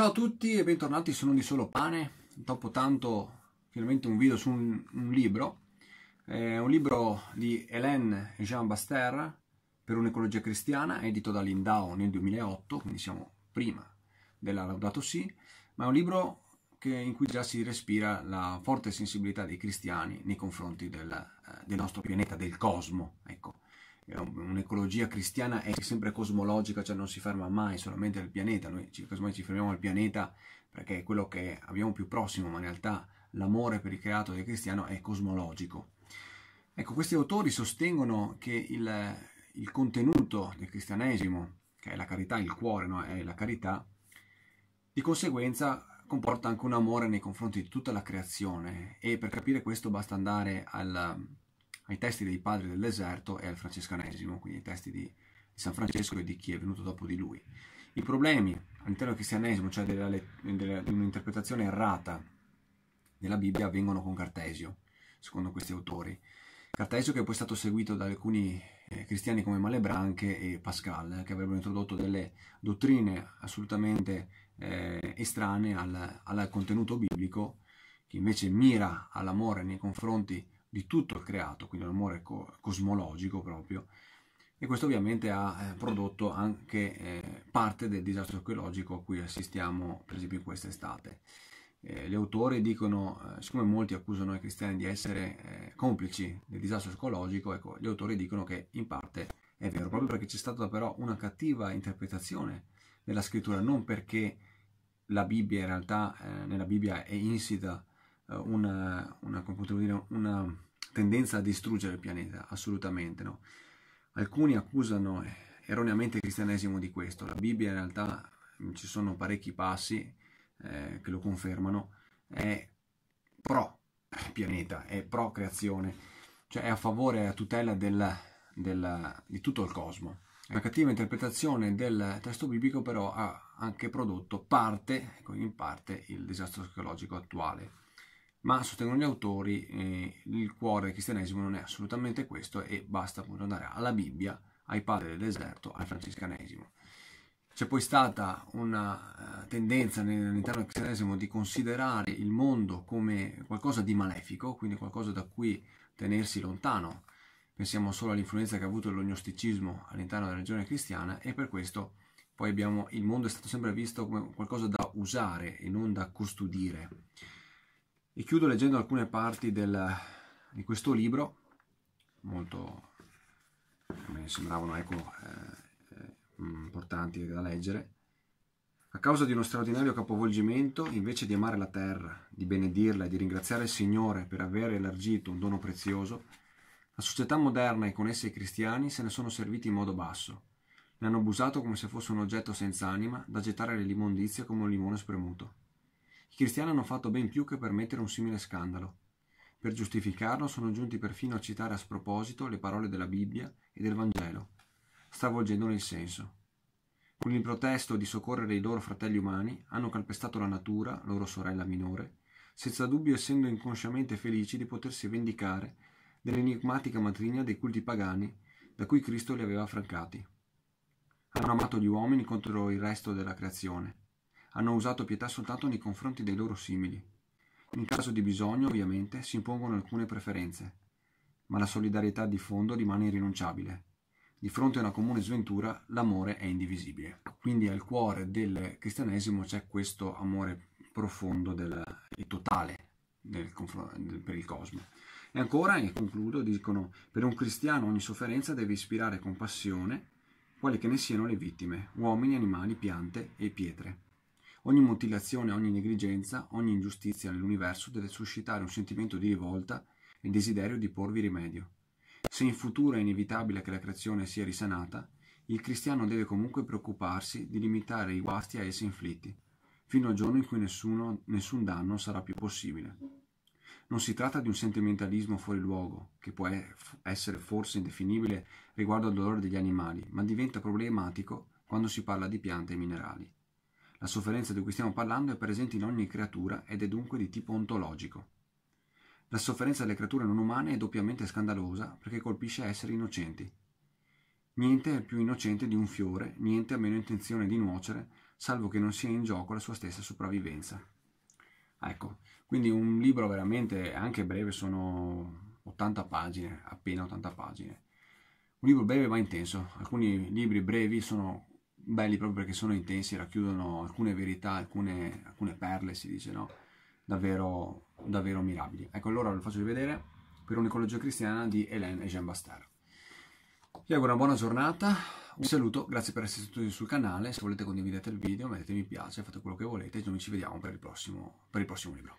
Ciao a tutti e bentornati su Non di Solo Pane, dopo tanto finalmente un video su un, un libro, eh, un libro di Hélène e Jean Baster per un'ecologia cristiana, edito da nel 2008, quindi siamo prima della Laudato Si, ma è un libro che, in cui già si respira la forte sensibilità dei cristiani nei confronti del, eh, del nostro pianeta, del cosmo, ecco un'ecologia cristiana è sempre cosmologica, cioè non si ferma mai solamente al pianeta, noi ci, casomai ci fermiamo al pianeta perché è quello che abbiamo più prossimo, ma in realtà l'amore per il creato del cristiano è cosmologico. Ecco, questi autori sostengono che il, il contenuto del cristianesimo, che è la carità, il cuore no? è la carità, di conseguenza comporta anche un amore nei confronti di tutta la creazione e per capire questo basta andare al ai testi dei padri del deserto e al francescanesimo, quindi ai testi di, San Francesco e di chi è venuto dopo di lui. I problemi all'interno del cristianesimo, cioè di un'interpretazione errata della Bibbia, avvengono con Cartesio, secondo questi autori. Cartesio che è poi stato seguito da alcuni eh, cristiani come Malebranche e Pascal, eh, che avrebbero introdotto delle dottrine assolutamente eh, estranee al, al contenuto biblico, che invece mira all'amore nei confronti di tutto il creato, quindi un amore co- cosmologico proprio, e questo ovviamente ha eh, prodotto anche eh, parte del disastro archeologico a cui assistiamo per esempio in quest'estate. Eh, gli autori dicono, eh, siccome molti accusano i cristiani di essere eh, complici del disastro archeologico, ecco, gli autori dicono che in parte è vero, proprio perché c'è stata però una cattiva interpretazione della scrittura, non perché la Bibbia in realtà, eh, nella Bibbia è insita eh, una, una, dire, una tendenza a distruggere il pianeta, assolutamente no. Alcuni accusano eh, erroneamente il cristianesimo di questo, la Bibbia in realtà mm, ci sono parecchi passi eh, che lo confermano, è pro pianeta, è pro creazione, cioè è a favore e a tutela della, della, di tutto il cosmo. La cattiva interpretazione del testo biblico però ha anche prodotto parte, ecco, in parte, il disastro ecologico attuale ma sostengono gli autori eh, il cuore del cristianesimo non è assolutamente questo e basta appunto andare alla Bibbia, ai padri del deserto, al franciscanesimo. C'è poi stata una eh, tendenza all'interno del cristianesimo di considerare il mondo come qualcosa di malefico, quindi qualcosa da cui tenersi lontano. Pensiamo solo all'influenza che ha avuto l'ognosticismo all'interno della religione cristiana e per questo poi abbiamo il mondo è stato sempre visto come qualcosa da usare e non da custodire. E chiudo leggendo alcune parti del, di questo libro, molto, mi sembravano ecco, eh, eh mm, importanti da leggere. A causa di uno straordinario capovolgimento, invece di amare la terra, di benedirla e di ringraziare il Signore per aver elargito un dono prezioso, la società moderna e con essa i cristiani se ne sono serviti in modo basso. Ne hanno abusato come se fosse un oggetto senza anima da gettare nell'immondizia come un limone spremuto. I cristiani hanno fatto ben più che permettere un simile scandalo. Per giustificarlo sono giunti perfino a citare a sproposito le parole della Bibbia e del Vangelo, stravolgendone il senso. Con il protesto di soccorrere i loro fratelli umani, hanno calpestato la natura, loro sorella minore, senza dubbio essendo inconsciamente felici di potersi vendicare dell'enigmatica matrigna dei culti pagani da cui Cristo li aveva affrancati. Hanno amato gli uomini contro il resto della creazione, hanno usato pietà soltanto nei confronti dei loro simili. In caso di bisogno, ovviamente, si impongono alcune preferenze, ma la solidarietà di fondo rimane irrinunciabile. Di fronte a una comune sventura, l'amore è indivisibile. Quindi al cuore del cristianesimo c'è questo amore profondo del, e totale del, del, per il cosmo. E ancora, e concludo, dicono, per un cristiano ogni sofferenza deve ispirare compassione, quali che ne siano le vittime, uomini, animali, piante e pietre. Ogni mutilazione, ogni negligenza, ogni ingiustizia nell'universo deve suscitare un sentimento di rivolta e desiderio di porvi rimedio. Se in futuro è inevitabile che la creazione sia risanata, il cristiano deve comunque preoccuparsi di limitare i guasti a essi inflitti, fino al giorno in cui nessuno, nessun danno sarà più possibile. Non si tratta di un sentimentalismo fuori luogo, che può essere forse indefinibile riguardo al dolore degli animali, ma diventa problematico quando si parla di piante e minerali. La sofferenza di cui stiamo parlando è presente in ogni creatura ed è dunque di tipo ontologico. La sofferenza delle creature non umane è doppiamente scandalosa perché colpisce esseri innocenti. Niente è più innocente di un fiore, niente ha meno intenzione di nuocere, salvo che non sia in gioco la sua stessa sopravvivenza. Ecco, quindi un libro veramente anche breve, sono 80 pagine, appena 80 pagine. Un libro breve ma intenso. Alcuni libri brevi sono belli proprio perché sono intensi, racchiudono alcune verità, alcune, alcune perle, si dice, no? Davvero, davvero mirabili. Ecco, allora ve lo faccio rivedere per un'ecologia cristiana di Hélène e Jean Bastard. Vi auguro una buona giornata, un saluto, grazie per essere tutti sul canale, se volete condividete il video, mettete mi piace, fate quello che volete, e noi ci vediamo per il prossimo, per il prossimo libro.